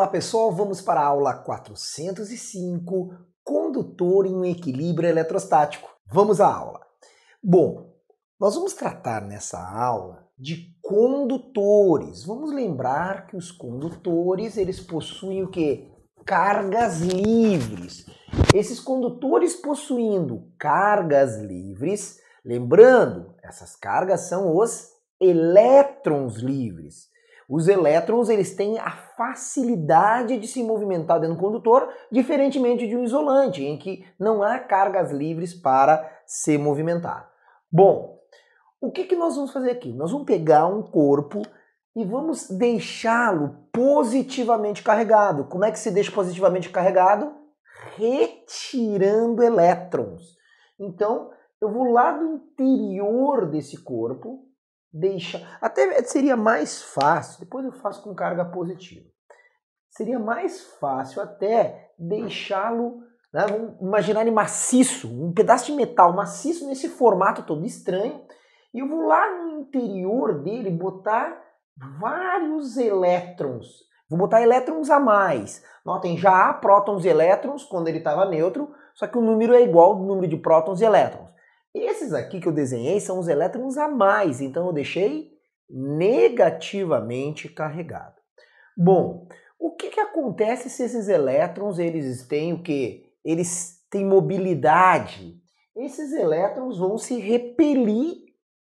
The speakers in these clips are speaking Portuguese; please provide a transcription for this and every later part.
Olá pessoal, vamos para a aula 405, condutor em um equilíbrio eletrostático. Vamos à aula. Bom, nós vamos tratar nessa aula de condutores. Vamos lembrar que os condutores, eles possuem o que? Cargas livres. Esses condutores possuindo cargas livres, lembrando, essas cargas são os elétrons livres. Os elétrons eles têm a facilidade de se movimentar dentro do condutor, diferentemente de um isolante, em que não há cargas livres para se movimentar. Bom, o que, que nós vamos fazer aqui? Nós vamos pegar um corpo e vamos deixá-lo positivamente carregado. Como é que se deixa positivamente carregado? Retirando elétrons. Então, eu vou lá do interior desse corpo, deixa. Até seria mais fácil, depois eu faço com carga positiva. Seria mais fácil até deixá-lo, né, vamos imaginar ele maciço, um pedaço de metal maciço nesse formato todo estranho, e eu vou lá no interior dele botar vários elétrons. Vou botar elétrons a mais. Notem, já há prótons e elétrons quando ele estava neutro, só que o número é igual ao número de prótons e elétrons. E esses aqui que eu desenhei são os elétrons a mais, então eu deixei negativamente carregado. Bom, o que, que acontece se esses elétrons eles têm o que? Eles têm mobilidade. Esses elétrons vão se repelir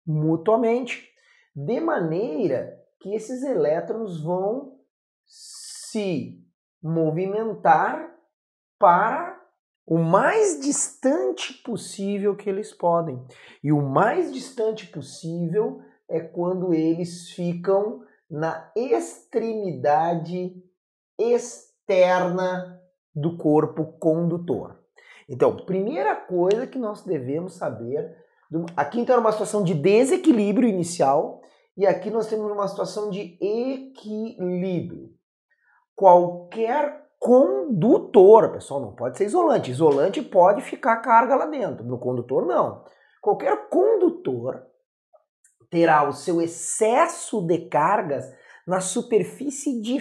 mutuamente, de maneira que esses elétrons vão se movimentar para o mais distante possível que eles podem. E o mais distante possível é quando eles ficam na extremidade externa do corpo condutor. Então, primeira coisa que nós devemos saber, aqui então é uma situação de desequilíbrio inicial e aqui nós temos uma situação de equilíbrio. Qualquer condutor. Pessoal, não pode ser isolante. Isolante pode ficar carga lá dentro, no condutor não. Qualquer condutor terá o seu excesso de cargas na superfície de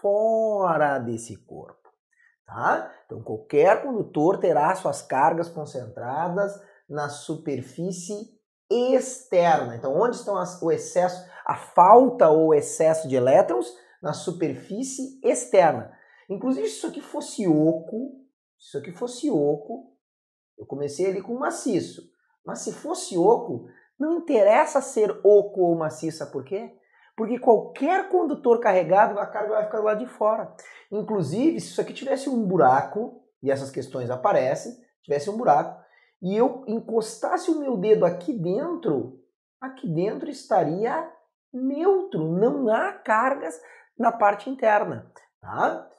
fora desse corpo, tá? Então qualquer condutor terá suas cargas concentradas na superfície externa. Então onde estão as, o excesso, a falta ou excesso de elétrons na superfície externa. Inclusive, se isso aqui fosse oco, se isso aqui fosse oco, eu comecei ali com maciço. Mas se fosse oco, não interessa ser oco ou maciça, por quê? Porque qualquer condutor carregado, a carga vai ficar do lado de fora. Inclusive, se isso aqui tivesse um buraco, e essas questões aparecem, tivesse um buraco, e eu encostasse o meu dedo aqui dentro, aqui dentro estaria neutro, não há cargas na parte interna, tá?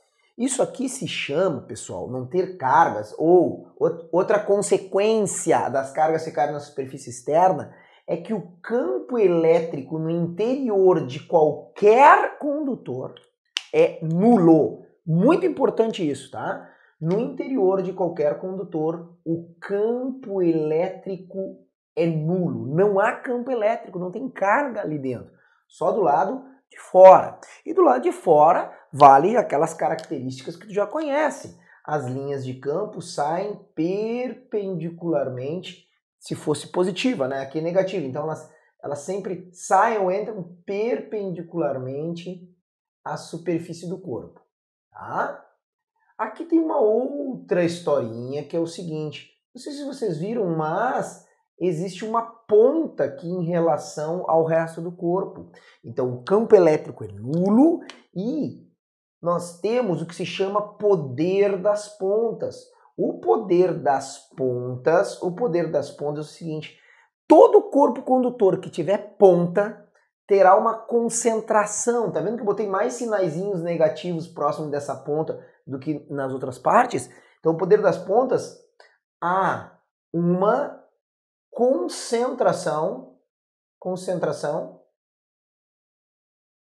Isso aqui se chama, pessoal, não ter cargas ou outra consequência das cargas ficarem na superfície externa é que o campo elétrico no interior de qualquer condutor é nulo. Muito importante isso, tá? No interior de qualquer condutor, o campo elétrico é nulo. Não há campo elétrico, não tem carga ali dentro. Só do lado de fora. E do lado de fora vale aquelas características que tu já conhece. As linhas de campo saem perpendicularmente, se fosse positiva, né? Aqui é negativa. Então elas, elas sempre saem ou entram perpendicularmente à superfície do corpo, tá? Aqui tem uma outra historinha que é o seguinte, não sei se vocês viram, mas existe uma ponta aqui em relação ao resto do corpo. Então, o campo elétrico é nulo e nós temos o que se chama poder das pontas. O poder das pontas, o poder das pontas é o seguinte: todo corpo condutor que tiver ponta terá uma concentração. Tá vendo que eu botei mais sinaizinhos negativos próximo dessa ponta do que nas outras partes? Então, o poder das pontas há uma concentração, concentração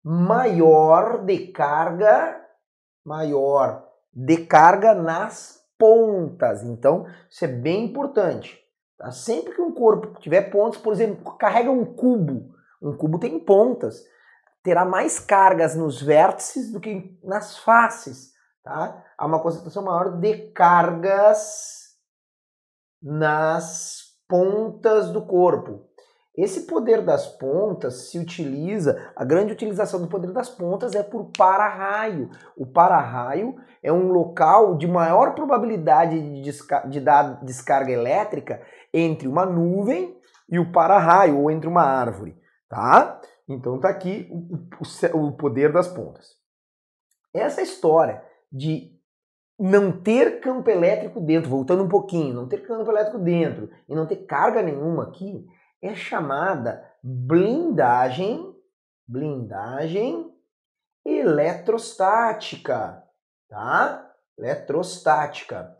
maior de carga, maior de carga nas pontas. Então, isso é bem importante. Tá? Sempre que um corpo tiver pontas, por exemplo, carrega um cubo. Um cubo tem pontas. Terá mais cargas nos vértices do que nas faces. Tá? Há uma concentração maior de cargas nas pontas do corpo. Esse poder das pontas se utiliza, a grande utilização do poder das pontas é por para-raio. O para-raio é um local de maior probabilidade de, desca de dar descarga elétrica entre uma nuvem e o para-raio, ou entre uma árvore, tá? Então tá aqui o, o, o poder das pontas. Essa história de não ter campo elétrico dentro, voltando um pouquinho, não ter campo elétrico dentro e não ter carga nenhuma aqui, é chamada blindagem, blindagem eletrostática, tá? Eletrostática.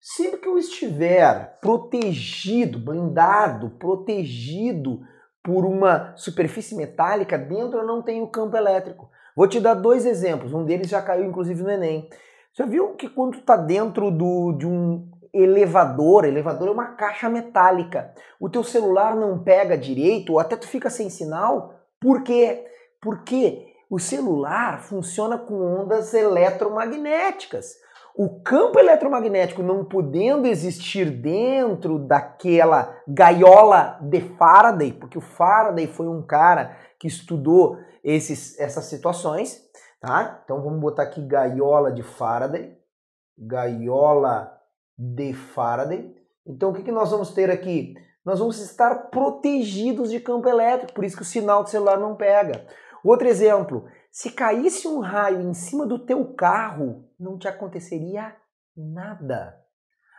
Sempre que eu estiver protegido, blindado, protegido por uma superfície metálica, dentro eu não tenho campo elétrico. Vou te dar dois exemplos, um deles já caiu inclusive no Enem. Você viu que quando está tá dentro do, de um elevador, elevador é uma caixa metálica, o teu celular não pega direito, ou até tu fica sem sinal, por quê? Porque o celular funciona com ondas eletromagnéticas. O campo eletromagnético não podendo existir dentro daquela gaiola de Faraday, porque o Faraday foi um cara que estudou esses, essas situações, tá? Então vamos botar aqui gaiola de Faraday, gaiola de Faraday. Então o que, que nós vamos ter aqui? Nós vamos estar protegidos de campo elétrico, por isso que o sinal do celular não pega. Outro exemplo, se caísse um raio em cima do teu carro, não te aconteceria nada.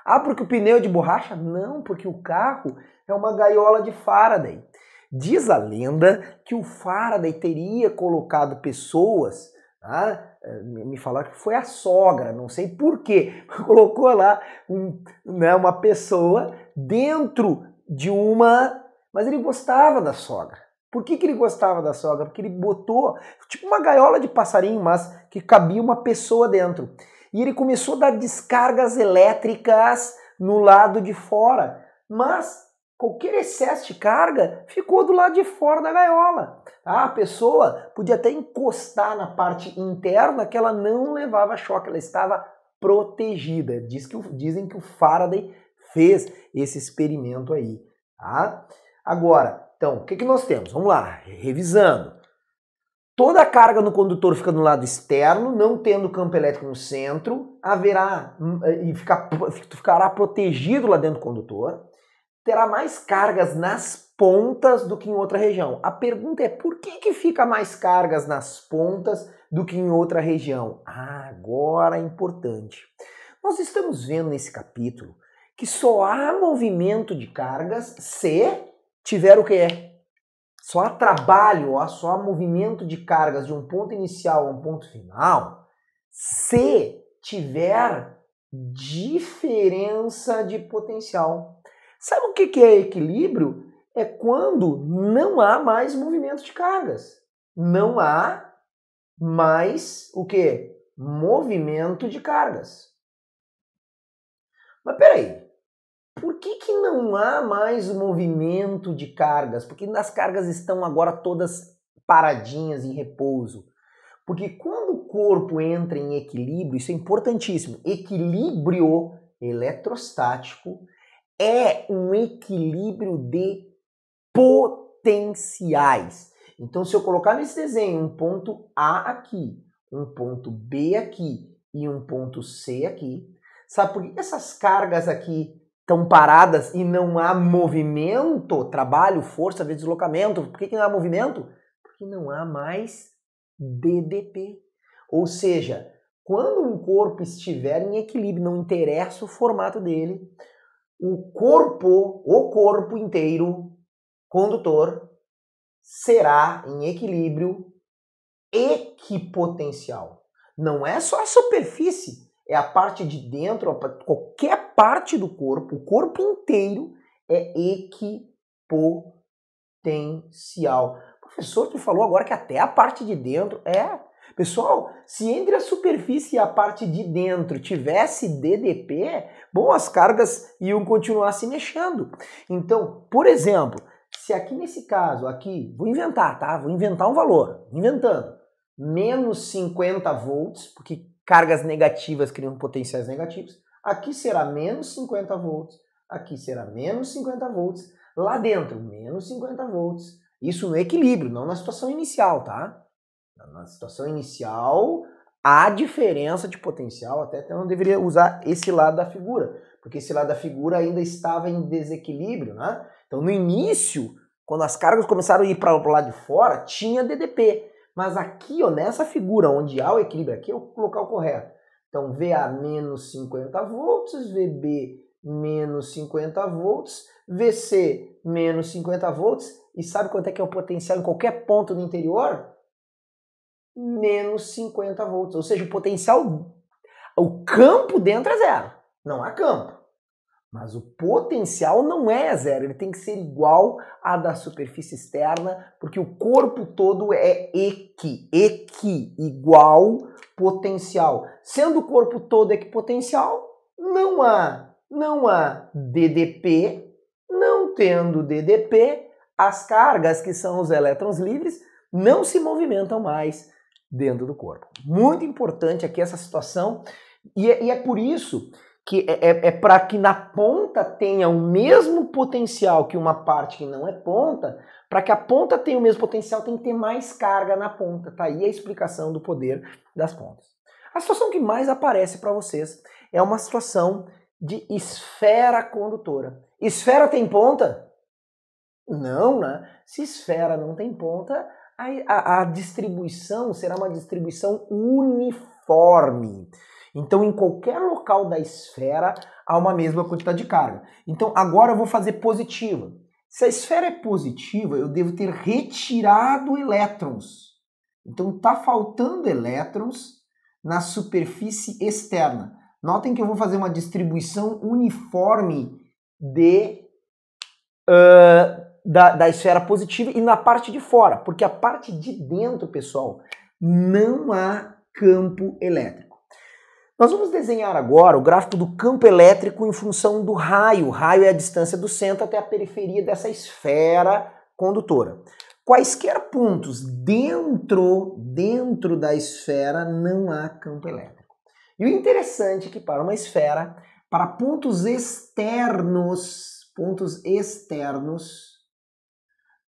Ah, porque o pneu é de borracha? Não, porque o carro é uma gaiola de Faraday. Diz a lenda que o Faraday teria colocado pessoas Tá? me falaram que foi a sogra, não sei por quê. Colocou lá um, né, uma pessoa dentro de uma. Mas ele gostava da sogra. Por que, que ele gostava da sogra? Porque ele botou tipo uma gaiola de passarinho, mas que cabia uma pessoa dentro. E ele começou a dar descargas elétricas no lado de fora. Mas qualquer excesso de carga ficou do lado de fora da gaiola. Ah, a pessoa podia até encostar na parte interna que ela não levava choque, ela estava protegida. Diz que, dizem que o Faraday fez esse experimento aí. Tá? Agora, então, o que, que nós temos? Vamos lá, revisando. Toda a carga no condutor fica no lado externo, não tendo campo elétrico no centro, haverá hum, eh, e ficar, ficará protegido lá dentro do condutor terá mais cargas nas pontas do que em outra região. A pergunta é por que, que fica mais cargas nas pontas do que em outra região? Ah, agora é importante. Nós estamos vendo nesse capítulo que só há movimento de cargas se tiver o que é. Só há trabalho, ó, só há movimento de cargas de um ponto inicial a um ponto final se tiver diferença de potencial Sabe o que é equilíbrio? É quando não há mais movimento de cargas. Não há mais o que? Movimento de cargas. Mas peraí, por que, que não há mais movimento de cargas? Porque as cargas estão agora todas paradinhas em repouso. Porque quando o corpo entra em equilíbrio, isso é importantíssimo, equilíbrio eletrostático é um equilíbrio de potenciais. Então, se eu colocar nesse desenho um ponto A aqui, um ponto B aqui e um ponto C aqui, sabe por que essas cargas aqui estão paradas e não há movimento, trabalho, força, deslocamento? Por que, que não há movimento? Porque não há mais DDP. Ou seja, quando um corpo estiver em equilíbrio, não interessa o formato dele, o corpo, o corpo inteiro condutor será em equilíbrio equipotencial. Não é só a superfície, é a parte de dentro, qualquer parte do corpo, o corpo inteiro é equipotencial. Professor, tu falou agora que até a parte de dentro é Pessoal, se entre a superfície e a parte de dentro tivesse DDP, bom, as cargas iam continuar se mexendo. Então, por exemplo, se aqui nesse caso, aqui, vou inventar, tá? Vou inventar um valor, inventando, menos 50 volts, porque cargas negativas criam potenciais negativos, aqui será menos 50 volts, aqui será menos 50 volts, lá dentro, menos 50 volts. Isso no equilíbrio, não na situação inicial, tá? na situação inicial, há diferença de potencial, até então eu deveria usar esse lado da figura, porque esse lado da figura ainda estava em desequilíbrio, né? Então no início, quando as cargas começaram a ir para o lado de fora, tinha DDP. Mas aqui, ó, nessa figura onde há o equilíbrio, aqui é o local correto. Então VA menos 50 volts, VB menos 50 volts, VC menos 50 volts, e sabe quanto é que é o potencial em qualquer ponto do interior? menos 50 volts. Ou seja, o potencial, o campo dentro é zero. Não há campo. Mas o potencial não é zero, ele tem que ser igual à da superfície externa, porque o corpo todo é equi, equi, igual potencial. Sendo o corpo todo equipotencial, não há, não há DDP, não tendo DDP, as cargas que são os elétrons livres não se movimentam mais dentro do corpo. Muito importante aqui essa situação, e é, e é por isso que é, é, é para que na ponta tenha o mesmo potencial que uma parte que não é ponta, para que a ponta tenha o mesmo potencial, tem que ter mais carga na ponta. Tá aí a explicação do poder das pontas. A situação que mais aparece para vocês é uma situação de esfera condutora. Esfera tem ponta? Não, né? Se esfera não tem ponta, a, a, distribuição será uma distribuição uniforme. Então, em qualquer local da esfera, há uma mesma quantidade de carga. Então, agora eu vou fazer positiva. Se a esfera é positiva, eu devo ter retirado elétrons. Então, está faltando elétrons na superfície externa. Notem que eu vou fazer uma distribuição uniforme de uh, da, da esfera positiva e na parte de fora, porque a parte de dentro, pessoal, não há campo elétrico. Nós vamos desenhar agora o gráfico do campo elétrico em função do raio. O raio é a distância do centro até a periferia dessa esfera condutora. Quaisquer pontos dentro, dentro da esfera não há campo elétrico. E o interessante é que para uma esfera, para pontos externos, pontos externos,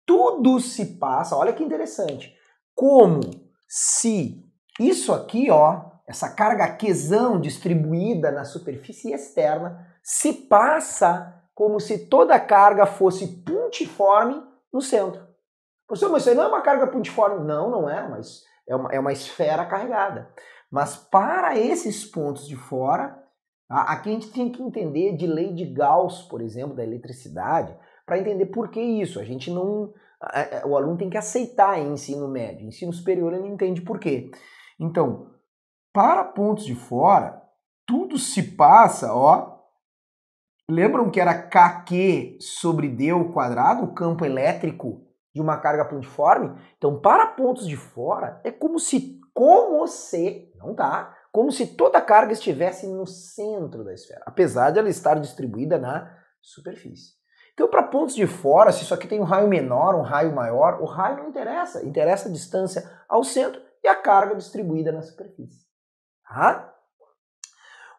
tudo se passa, olha que interessante, como se isso aqui, ó, essa carga quesão distribuída na superfície externa, se passa como se toda a carga fosse pontiforme no centro. Professor, mas isso aí não é uma carga pontiforme. Não, não é, mas é uma, é uma esfera carregada. Mas para esses pontos de fora, aqui a gente tem que entender de lei de Gauss, por exemplo, da eletricidade, para entender por que isso. A gente não. O aluno tem que aceitar ensino médio. Ensino superior ele não entende por quê. Então, para pontos de fora, tudo se passa, ó. Lembram que era KQ sobre D ao quadrado, o campo elétrico de uma carga pontiforme? Então, para pontos de fora, é como se, como se, não tá, como se toda a carga estivesse no centro da esfera, apesar de ela estar distribuída na superfície. Então, para pontos de fora, se isso aqui tem um raio menor, um raio maior, o raio não interessa. Interessa a distância ao centro e a carga distribuída na superfície. Tá?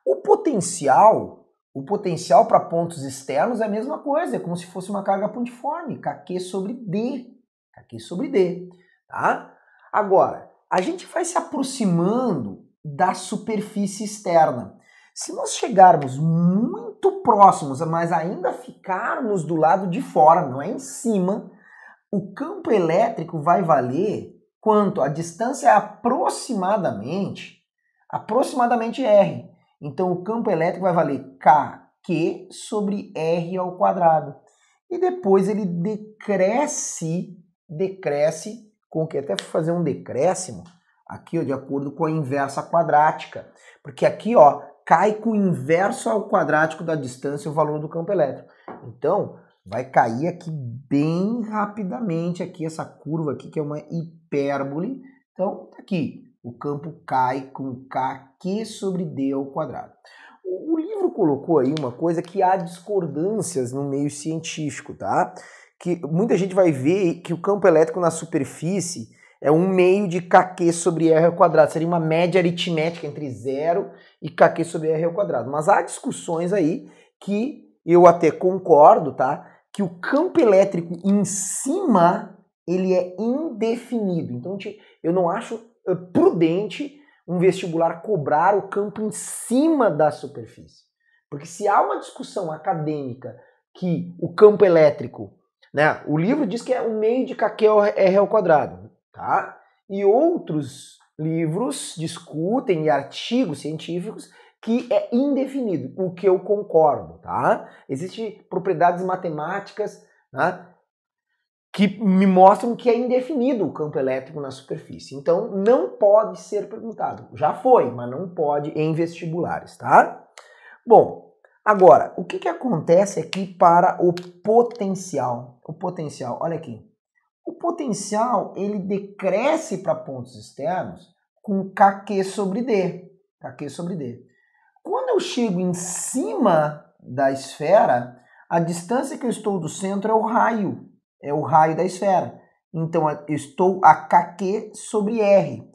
O potencial, o potencial para pontos externos é a mesma coisa, é como se fosse uma carga pontiforme, Kq sobre D. Kq sobre D. Tá? Agora, a gente vai se aproximando da superfície externa. Se nós chegarmos muito muito próximos, mas ainda ficarmos do lado de fora, não é em cima, o campo elétrico vai valer quanto a distância é aproximadamente, aproximadamente R. Então o campo elétrico vai valer KQ sobre R ao quadrado. E depois ele decresce, decresce, com que até fazer um decréscimo aqui, ó, de acordo com a inversa quadrática. Porque aqui, ó, cai o inverso ao quadrático da distância e o valor do campo elétrico. Então, vai cair aqui bem rapidamente aqui essa curva aqui que é uma hipérbole. Então, tá aqui o campo cai com kq sobre d ao quadrado. O livro colocou aí uma coisa que há discordâncias no meio científico, tá? Que muita gente vai ver que o campo elétrico na superfície é um meio de kq sobre r ao quadrado. Seria uma média aritmética entre zero e kq sobre r ao quadrado. Mas há discussões aí que eu até concordo, tá? Que o campo elétrico em cima ele é indefinido. Então eu não acho eh, prudente um vestibular cobrar o campo em cima da superfície. Porque se há uma discussão acadêmica que o campo elétrico, né, o livro diz que é um meio de kq r ao quadrado. Tá? E outros livros discutem e artigos científicos que é indefinido, o que eu concordo, tá? Existem propriedades matemáticas né, que me mostram que é indefinido o campo elétrico na superfície. Então, não pode ser perguntado. Já foi, mas não pode em vestibulares, tá? Bom, agora, o que, que acontece aqui para o potencial? O potencial, olha aqui. O potencial ele decresce para pontos externos com KQ sobre D. KQ sobre D. Quando eu chego em cima da esfera, a distância que eu estou do centro é o raio, é o raio da esfera. Então eu estou a KQ sobre R.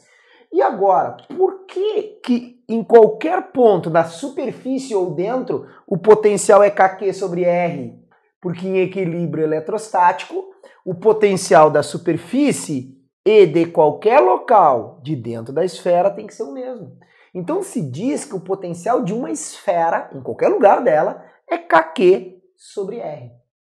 E agora, por que, que em qualquer ponto da superfície ou dentro o potencial é KQ sobre R? Porque em equilíbrio eletrostático o potencial da superfície e de qualquer local de dentro da esfera tem que ser o mesmo. Então se diz que o potencial de uma esfera, em qualquer lugar dela, é kq sobre r.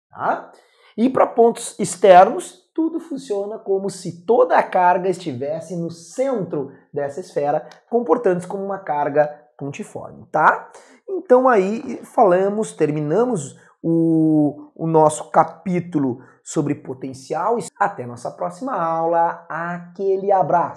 Tá? E para pontos externos, tudo funciona como se toda a carga estivesse no centro dessa esfera, comportando-se como uma carga pontiforme, tá? Então aí falamos, terminamos o, o nosso capítulo sobre potencial. Até nossa próxima aula. Aquele abraço.